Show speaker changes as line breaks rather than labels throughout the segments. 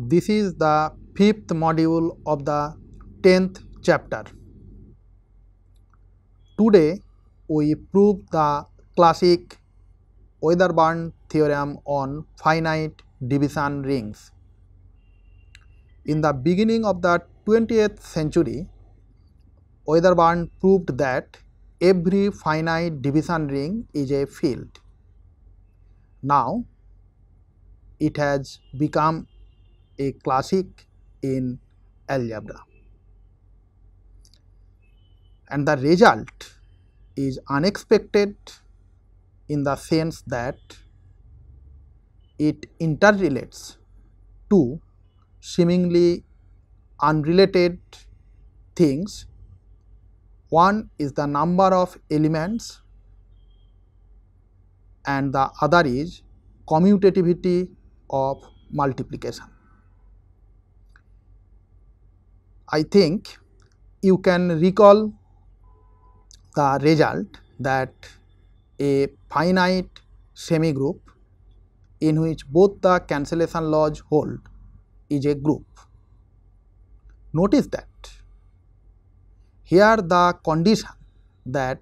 This is the fifth module of the 10th chapter. Today we prove the classic Weatherburn theorem on finite division rings. In the beginning of the 20th century, Weatherburn proved that every finite division ring is a field. Now, it has become a classic in algebra and the result is unexpected in the sense that it interrelates two seemingly unrelated things. One is the number of elements and the other is commutativity of multiplication. I think you can recall the result that a finite semigroup in which both the cancellation laws hold is a group. Notice that here the condition that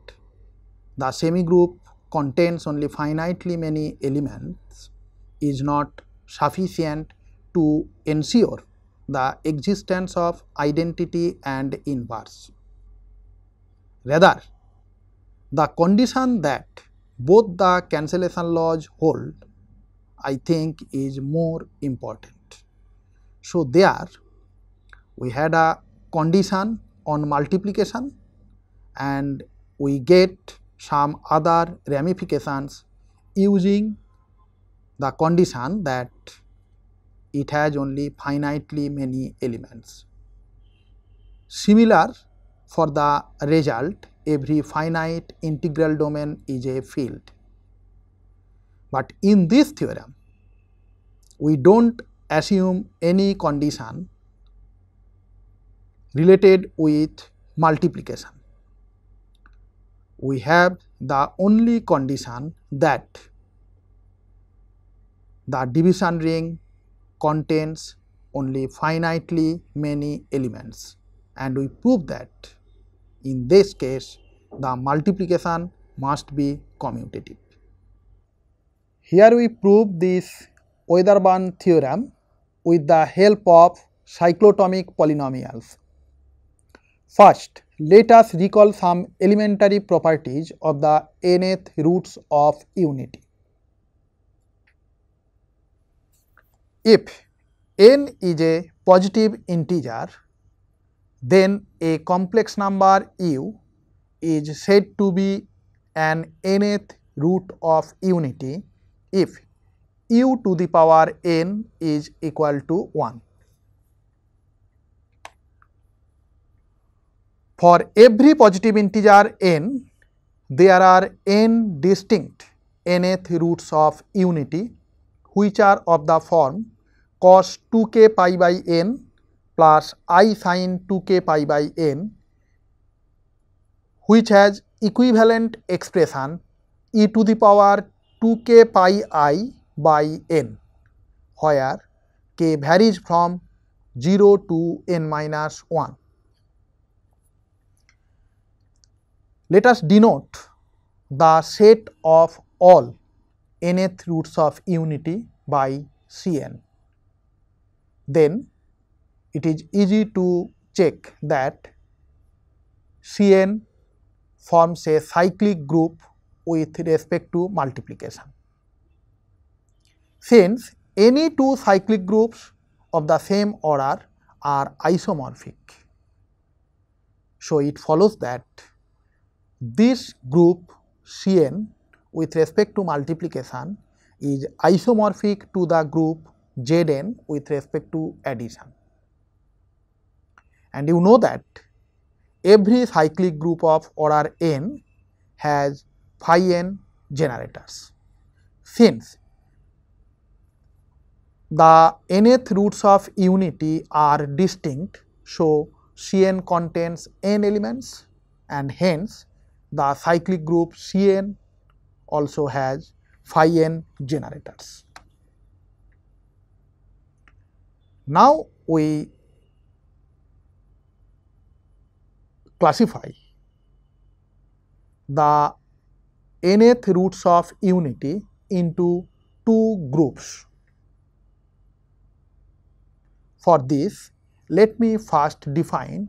the semigroup contains only finitely many elements is not sufficient to ensure the existence of identity and inverse. Rather, the condition that both the cancellation laws hold I think is more important. So, there we had a condition on multiplication and we get some other ramifications using the condition that it has only finitely many elements. Similar for the result every finite integral domain is a field. But in this theorem we do not assume any condition related with multiplication. We have the only condition that the division ring contains only finitely many elements and we prove that in this case the multiplication must be commutative. Here we prove this Weatherburn theorem with the help of cyclotomic polynomials. First, let us recall some elementary properties of the nth roots of unity. If n is a positive integer, then a complex number u is said to be an nth root of unity if u to the power n is equal to 1. For every positive integer n, there are n distinct nth roots of unity which are of the form 1 cos two k pi by n plus i sine two k pi by n which has equivalent expression e to the power two k pi i by n where k varies from zero to n minus one let us denote the set of all roots of unity by by Cn. then it is easy to check that Cn forms a cyclic group with respect to multiplication. Since any two cyclic groups of the same order are isomorphic, so it follows that this group Cn with respect to multiplication is isomorphic to the group Zn with respect to addition. And you know that every cyclic group of order n has phi n generators. Since the nth roots of unity are distinct, so Cn contains n elements and hence the cyclic group Cn also has phi n generators. Now we classify the nth roots of unity into two groups. For this, let me first define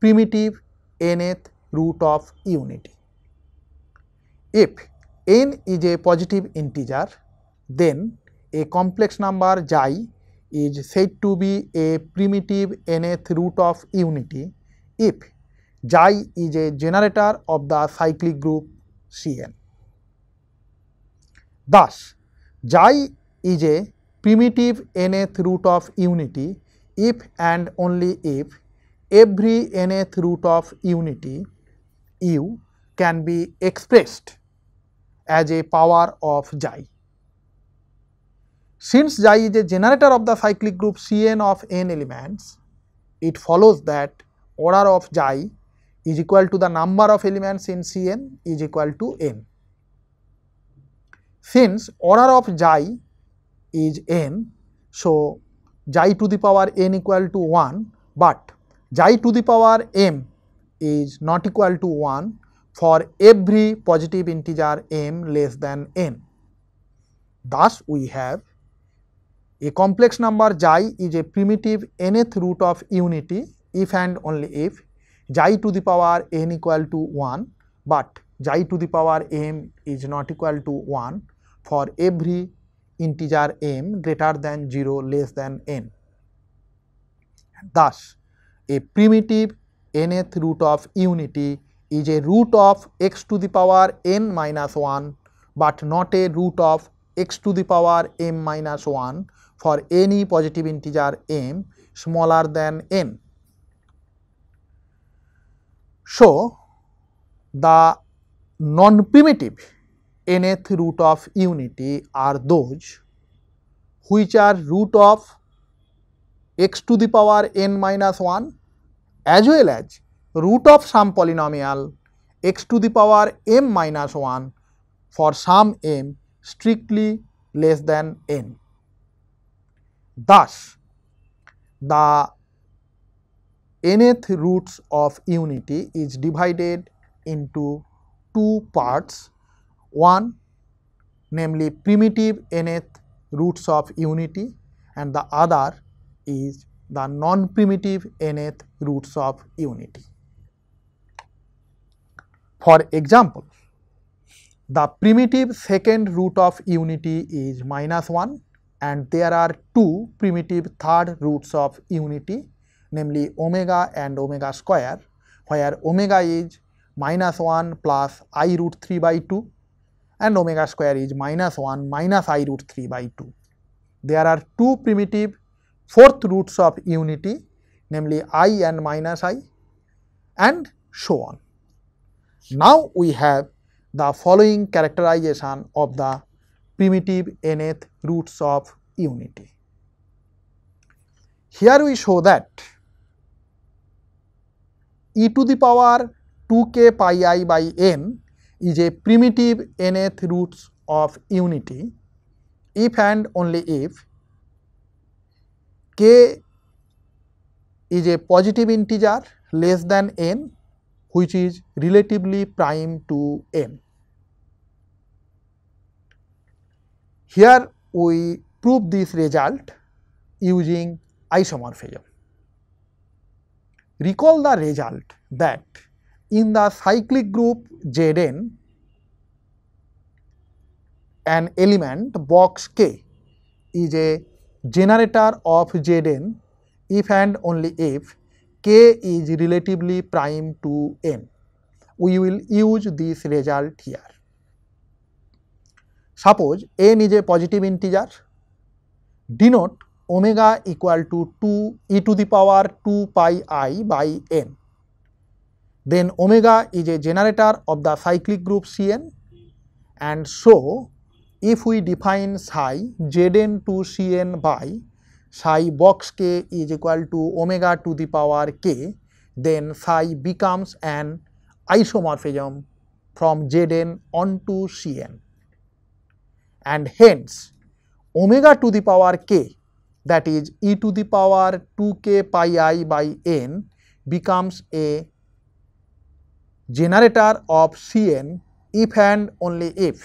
primitive nth root of unity. If n is a positive integer, then a complex number j is said to be a primitive nth root of unity if xi is a generator of the cyclic group Cn. Thus, xi is a primitive nth root of unity if and only if every nth root of unity u can be expressed as a power of xi. Since xi is a generator of the cyclic group Cn of n elements, it follows that order of xi is equal to the number of elements in Cn is equal to n. Since order of xi is n, so xi to the power n equal to 1, but xi to the power m is not equal to 1 for every positive integer m less than n. Thus, we have A complex number xi is a primitive nth root of unity if and only if xi to the power n equal to 1 but xi to the power m is not equal to 1 for every integer m greater than 0 less than n. Thus, a primitive nth root of unity is a root of x to the power n minus 1 but not a root of x to the power m minus 1 for any positive integer m smaller than n. So, the non-primitive nth root of unity are those which are root of x to the power n minus 1 as well as root of some polynomial x to the power m minus 1 for some m strictly less than n. Thus, the nth roots of unity is divided into two parts, one namely primitive nth roots of unity and the other is the non-primitive nth roots of unity. For example, the primitive second root of unity is minus 1 and there are two primitive third roots of unity namely omega and omega square where omega is minus 1 plus i root 3 by 2 and omega square is minus 1 minus i root 3 by 2. There are two primitive fourth roots of unity namely i and minus i and so on. Now we have the following characterization of the primitive nth roots of unity. Here we show that e to the power 2k pi i by n is a primitive nth roots of unity if and only if k is a positive integer less than n which is relatively prime to n. Here we prove this result using isomorphism. Recall the result that in the cyclic group Zn an element box K is a generator of Zn if and only if K is relatively prime to n. We will use this result here. Suppose a n is positive integer denote omega equal to two e to the power two pi i by n then omega is a generator of the cyclic group Cn and so if we define psi Zn to Cn by psi box k is equal to omega to the power k then psi becomes an isomorphism from Zn onto Cn. and hence omega to the power k that is e to the power 2k pi i by n becomes a generator of Cn if and only if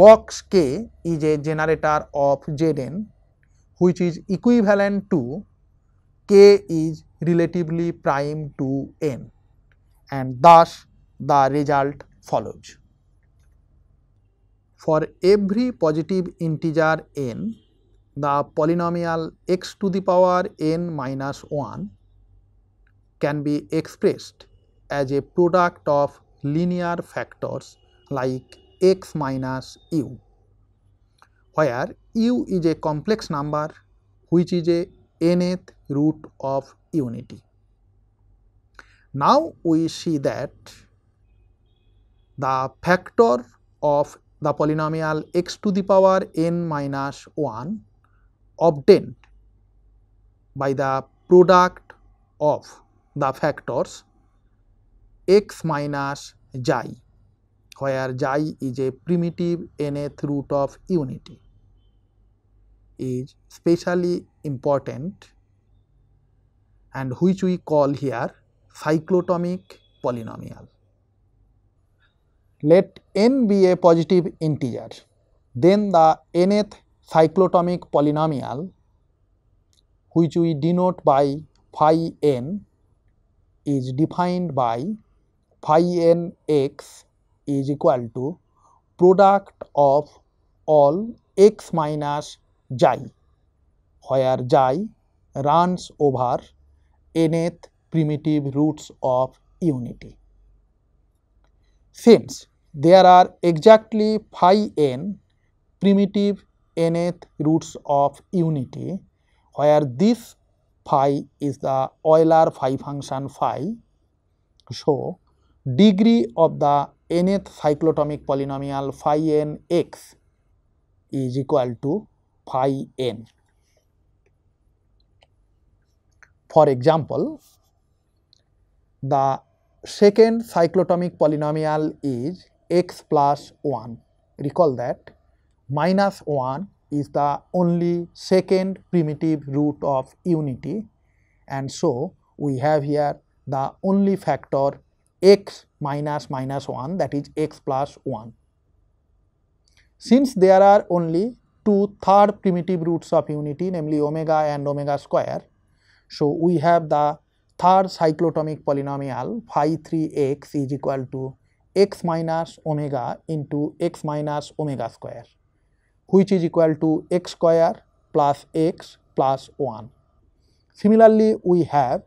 box k is a generator of Zn which is equivalent to k is relatively prime to n and thus the result follows. For every positive integer n, the polynomial x to the power n minus 1 can be expressed as a product of linear factors like x minus u, where u is a complex number which is a nth root of unity. Now we see that the factor of the polynomial x to the power n minus 1 obtained by the product of the factors x minus xi where xi is a primitive nth root of unity is specially important and which we call here cyclotomic polynomial. let n be a positive integer, then the nth cyclotomic polynomial which we denote by phi n is defined by phi n x is equal to product of all x minus xi where xi runs over nth primitive roots of unity. Since there are exactly phi n primitive nth roots of unity where this phi is the Euler phi function phi. So, degree of the nth cyclotomic polynomial phi n x is equal to phi n. For example, the second cyclotomic polynomial is x plus 1. Recall that minus 1 is the only second primitive root of unity and so we have here the only factor x minus minus 1 that is x plus 1. Since there are only two third primitive roots of unity namely omega and omega square, so we have the third cyclotomic polynomial phi 3x is equal to x minus omega into x minus omega square which is equal to x square plus x plus 1. Similarly, we have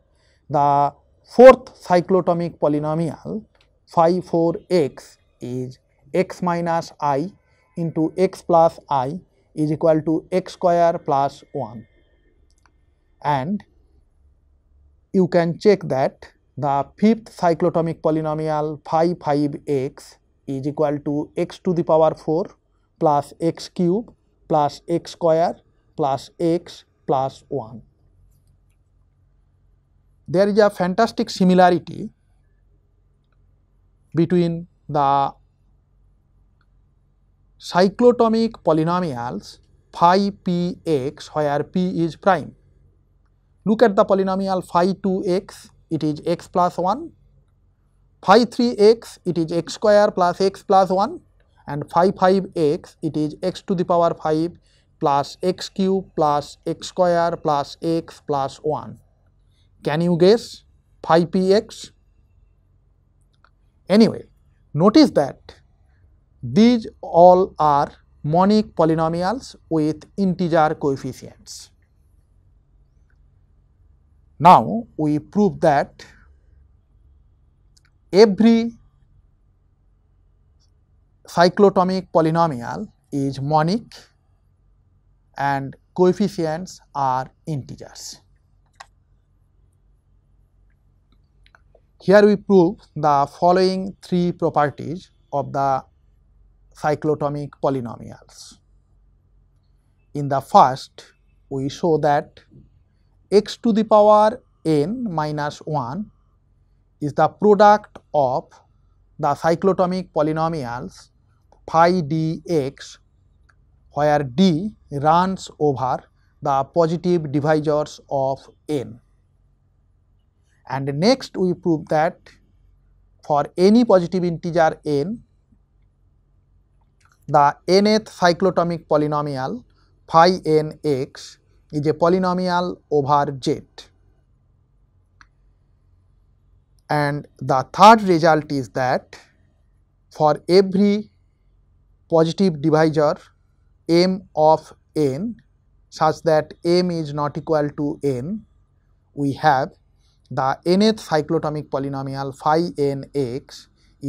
the fourth cyclotomic polynomial phi 4x is x minus i into x plus i is equal to x square plus 1 and you can check that the fifth cyclotomic polynomial phi 5x is equal to x to the power 4 plus x cube plus x square plus x plus 1. There is a fantastic similarity between the cyclotomic polynomials phi px where p is prime. Look at the polynomial phi 2x it is x plus 1, phi 3x it is x square plus x plus 1 and phi 5x it is x to the power 5 plus x cube plus x square plus x plus 1. Can you guess phi px? Anyway, notice that these all are monic polynomials with integer coefficients. Now, we prove that every cyclotomic polynomial is monic and coefficients are integers. Here we prove the following three properties of the cyclotomic polynomials. In the first, we show that x to the power n minus 1 is the product of the cyclotomic polynomials phi dx where d runs over the positive divisors of n. And next we prove that for any positive integer n, the nth cyclotomic polynomial phi n x is a polynomial over z and the third result is that for every positive divisor m of n such that m is not equal to n we have the nth cyclotomic polynomial phi n x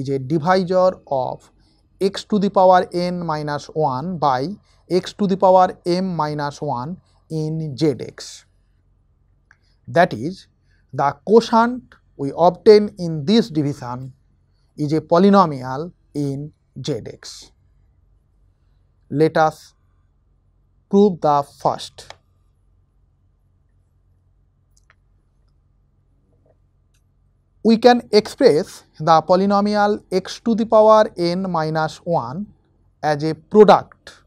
is a divisor of x to the power n minus 1 by x to the power m minus 1 in Zx. That is, the quotient we obtain in this division is a polynomial in Zx. Let us prove the first. We can express the polynomial x to the power n minus 1 as a product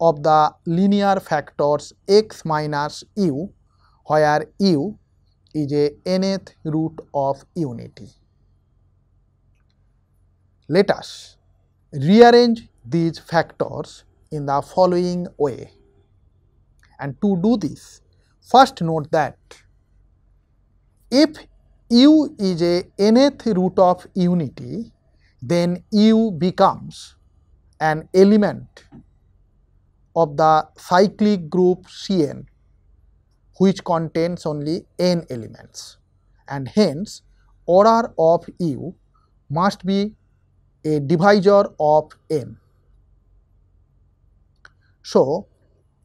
of the linear factors x minus u where u is a nth root of unity. Let us rearrange these factors in the following way. And to do this, first note that if u is a nth root of unity, then u becomes an element of the cyclic group Cn which contains only n elements and hence order of U must be a divisor of n. So,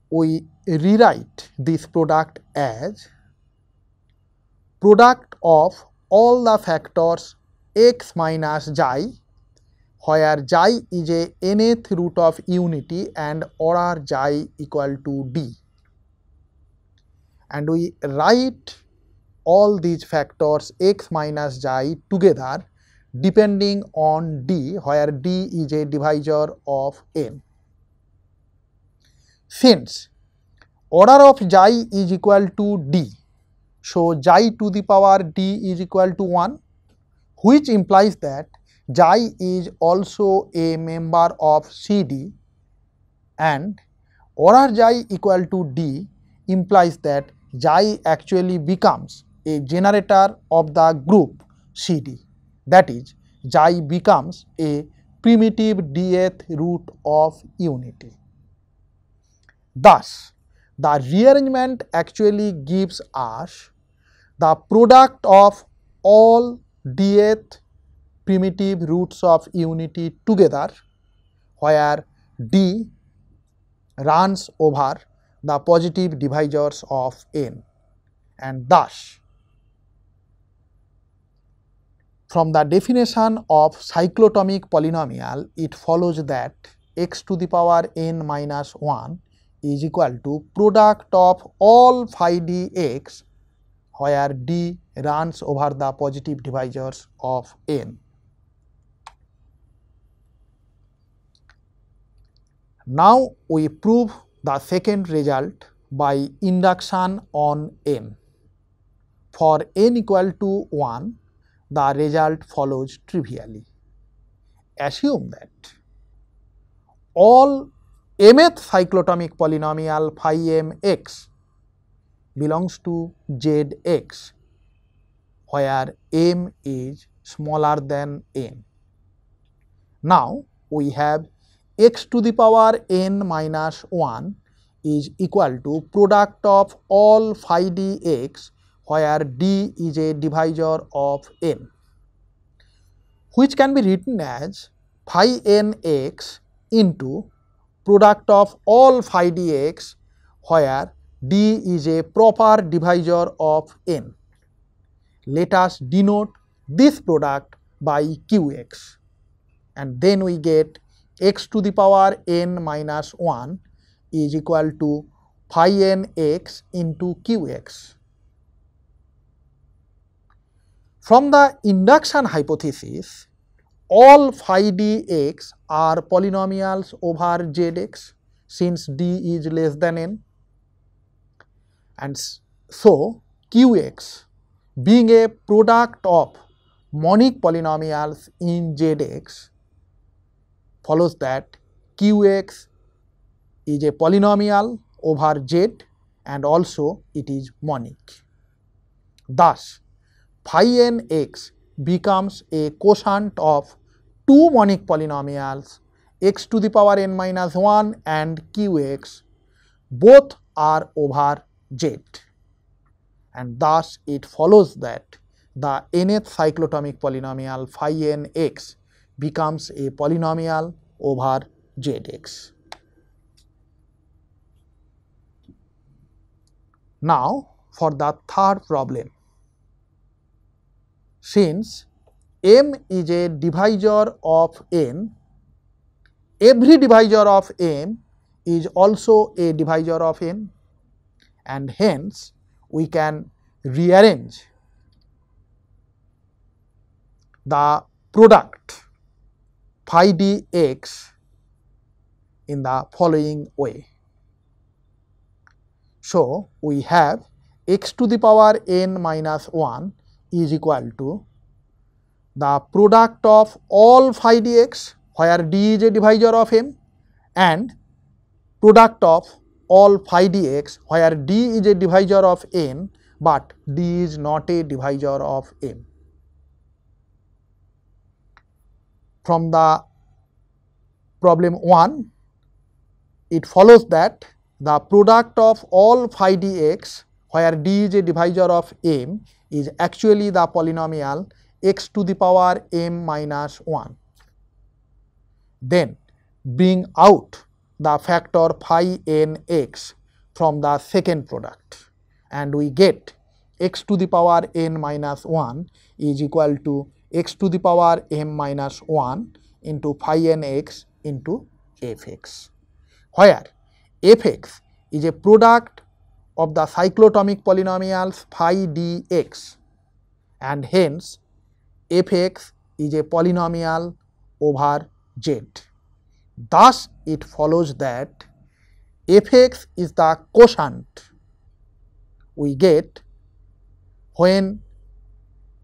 we rewrite this product as product of all the factors x minus j where j is a nth root of unity and order xi equal to d. And we write all these factors x minus j together depending on d where d is a divisor of n. Since order of j is equal to d, so j to the power d is equal to 1 which implies that Jai is also a member of CD and order Jai equal to D implies that Jai actually becomes a generator of the group CD. That is, Jai becomes a primitive dth root of unity. Thus, the rearrangement actually gives us the product of all dth primitive roots of unity together where D runs over the positive divisors of N and thus from the definition of cyclotomic polynomial it follows that x to the power n minus 1 is equal to product of all phi dx where d runs over the positive divisors of n. Now we prove the second result by induction on m. For n equal to 1, the result follows trivially. Assume that all mth cyclotomic polynomial phi m x belongs to z x where m is smaller than n. Now we have x to the power n minus 1 is equal to product of all phi dx where d is a divisor of n which can be written as phi n x into product of all phi dx where d is a proper divisor of n. Let us denote this product by qx and then we get x to the power n minus 1 is equal to phi n x into qx. From the induction hypothesis, all phi dx are polynomials over zx since d is less than n and so qx being a product of monic polynomials in zx follows that qx is a polynomial over z and also it is monic. Thus, phi n x becomes a quotient of two monic polynomials x to the power n minus 1 and qx both are over z and thus it follows that the nth cyclotomic polynomial phi n x becomes a polynomial over zx. Now for the third problem, since m is a divisor of n, every divisor of m is also a divisor of n and hence we can rearrange the product pi dx in the following way. So, we have x to the power n minus 1 is equal to the product of all phi dx where d is a divisor of m and product of all phi dx where d is a divisor of n but d is not a divisor of m. from the problem 1, it follows that the product of all phi dx where d is a divisor of m is actually the polynomial x to the power m minus 1. Then bring out the factor phi n x from the second product and we get x to the power n minus 1 is equal to x to the power m minus one into phi n x into f x where f x is a product of the cyclotomic polynomials phi dx and hence fx is a polynomial over z. Thus, it follows that fx is the quotient we get when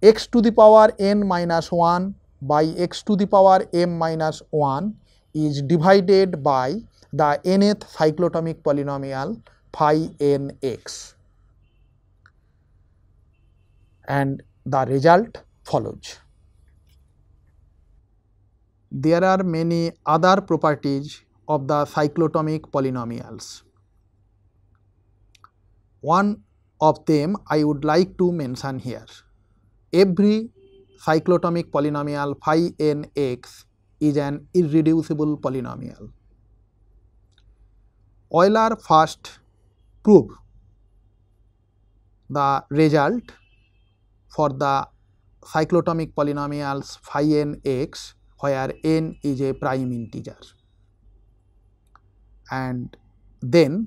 x to the power n minus one by x to the power m minus one is divided by the nth cyclotomic polynomial phi n x and the result follows. There are many other properties of the cyclotomic polynomials. One of them I would like to mention here. every cyclotomic polynomial phi n x is an irreducible polynomial. Euler first proved the result for the cyclotomic polynomials phi n x where n is a prime integer and then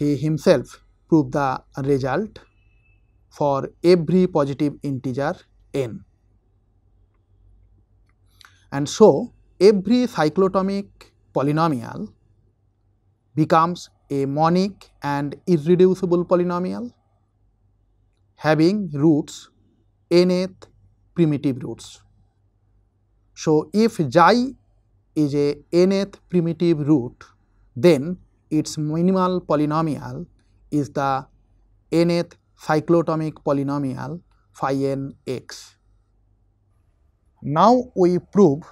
he himself proved the result for every positive integer n. And so, every cyclotomic polynomial becomes a monic and irreducible polynomial having roots nth primitive roots. So, if xi is a nth primitive root, then its minimal polynomial is the nth cyclotomic polynomial phi n x. Now we prove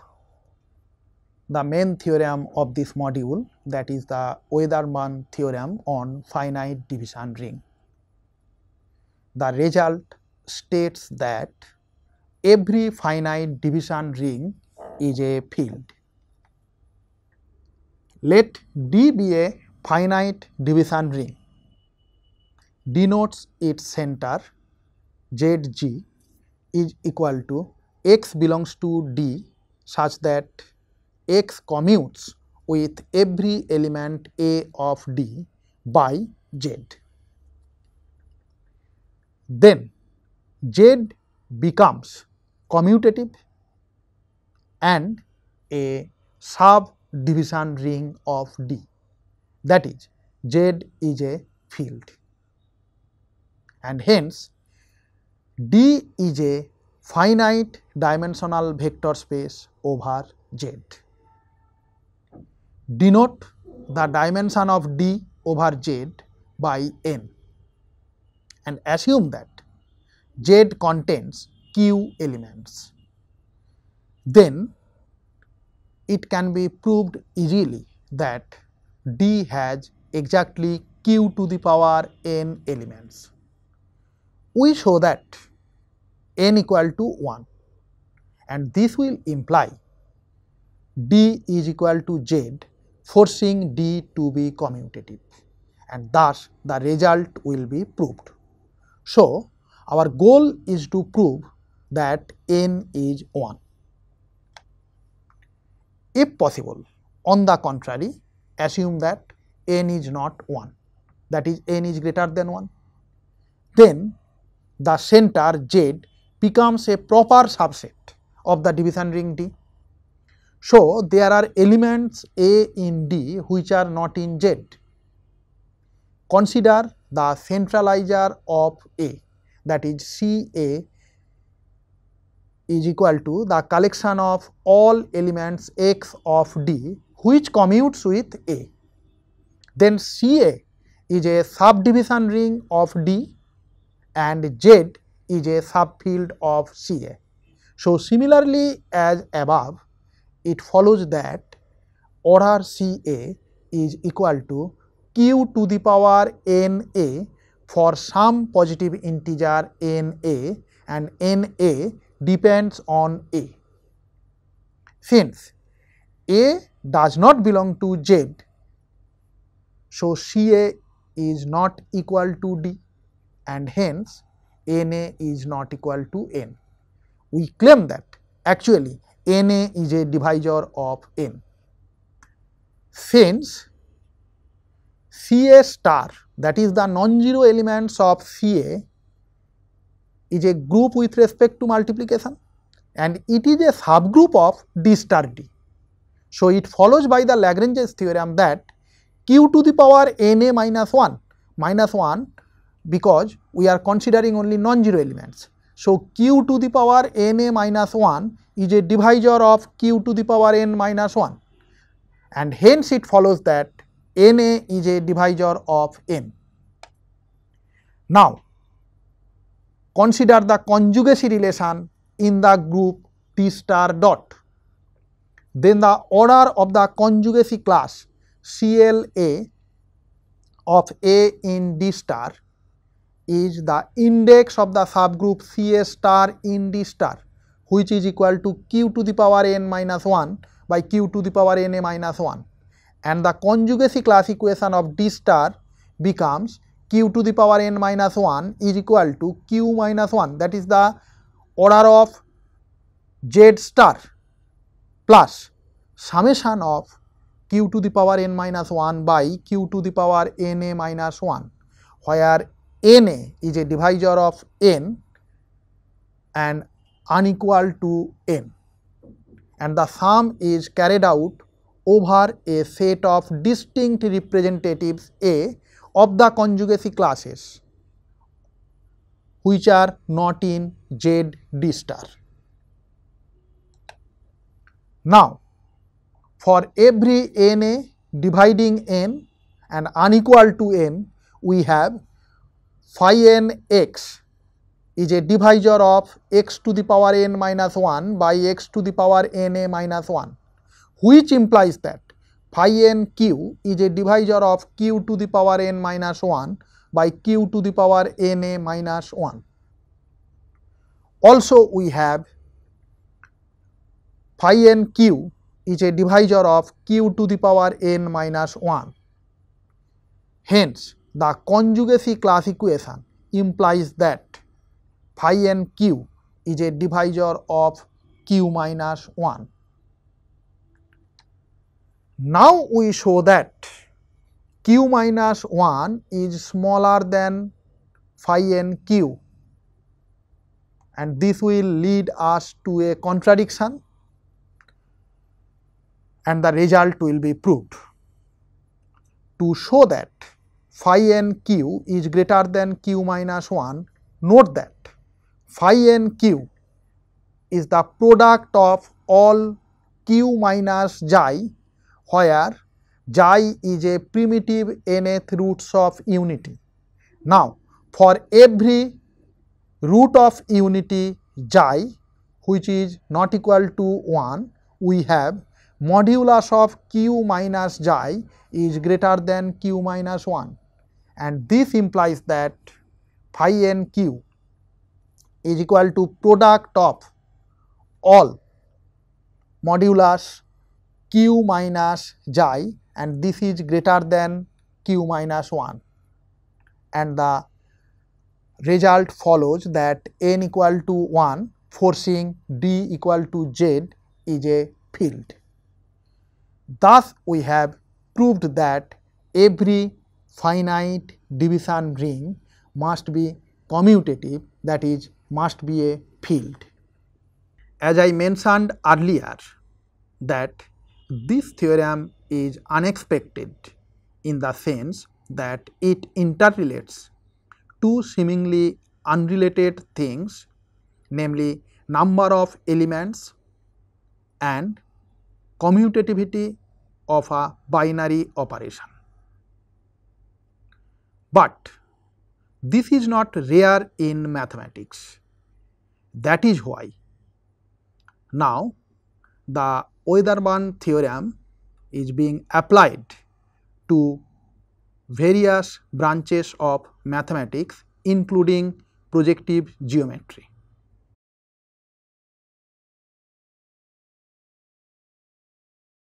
the main theorem of this module that is the Weatherman theorem on finite division ring. The result states that every finite division ring is a field. Let D be a finite division ring denotes its center Zg is equal to x belongs to D such that x commutes with every element A of D by Z. Then Z becomes commutative and a subdivision ring of D that is Z is a field and hence D is a finite dimensional vector space over Z. Denote the dimension of D over Z by N and assume that Z contains Q elements. Then it can be proved easily that D has exactly Q to the power N elements we show that n equal to 1 and this will imply d is equal to z forcing d to be commutative and thus the result will be proved. So, our goal is to prove that n is 1. If possible, on the contrary, assume that n is not 1 that is n is greater than 1, then the center Z becomes a proper subset of the division ring D. So, there are elements A in D which are not in Z. Consider the centralizer of A that is CA is equal to the collection of all elements X of D which commutes with A. Then CA is a subdivision ring of D and Z is a subfield of CA. So, similarly as above, it follows that order CA is equal to q to the power n a for some positive integer n a and n a depends on a. Since a does not belong to z, so CA is not equal to d and hence Na is not equal to N. We claim that actually Na is a divisor of N. Since Ca star that is the non-zero elements of Ca is a group with respect to multiplication and it is a subgroup of D star D. So, it follows by the Lagrange's theorem that q to the power n a minus 1 minus 1 because we are considering only non-zero elements. So q to the power na minus 1 is a divisor of q to the power n minus 1 and hence it follows that na is a divisor of n. Now consider the conjugacy relation in the group T star dot. Then the order of the conjugacy class CLA of A in D star is the index of the subgroup CA star in D star which is equal to q to the power n minus 1 by q to the power n a minus 1 and the conjugacy class equation of D star becomes q to the power n minus 1 is equal to q minus 1 that is the order of z star plus summation of q to the power n minus 1 by q to the power n a minus 1 where Na is a divisor of n and unequal to n and the sum is carried out over a set of distinct representatives A of the conjugacy classes which are not in Z D star. Now, for every Na dividing n and unequal to n, we have phi n x is a divisor of x to the power n minus one by x to the power n a minus one which implies that phi n q is a divisor of q to the power n minus one by q to the power n a minus 1. Also we have phi n q is a divisor of q to the power n minus 1. Hence, The conjugacy class equation implies that phi n q is a divisor of q minus 1. Now we show that q minus 1 is smaller than phi n q and this will lead us to a contradiction and the result will be proved. To show that phi n q is greater than q minus 1, note that phi n q is the product of all q minus xi where xi is a primitive nth roots of unity. Now, for every root of unity xi which is not equal to 1, we have modulus of q minus xi is greater than q minus 1. and this implies that phi n q is equal to product of all modulus q minus j, and this is greater than q minus 1 and the result follows that n equal to 1 forcing d equal to z is a field. Thus, we have proved that every finite division ring must be commutative that is must be a field. As I mentioned earlier that this theorem is unexpected in the sense that it interrelates two seemingly unrelated things namely number of elements and commutativity of a binary operation. But this is not rare in mathematics. That is why. Now, the Oederman theorem is being applied to various branches of mathematics including projective geometry.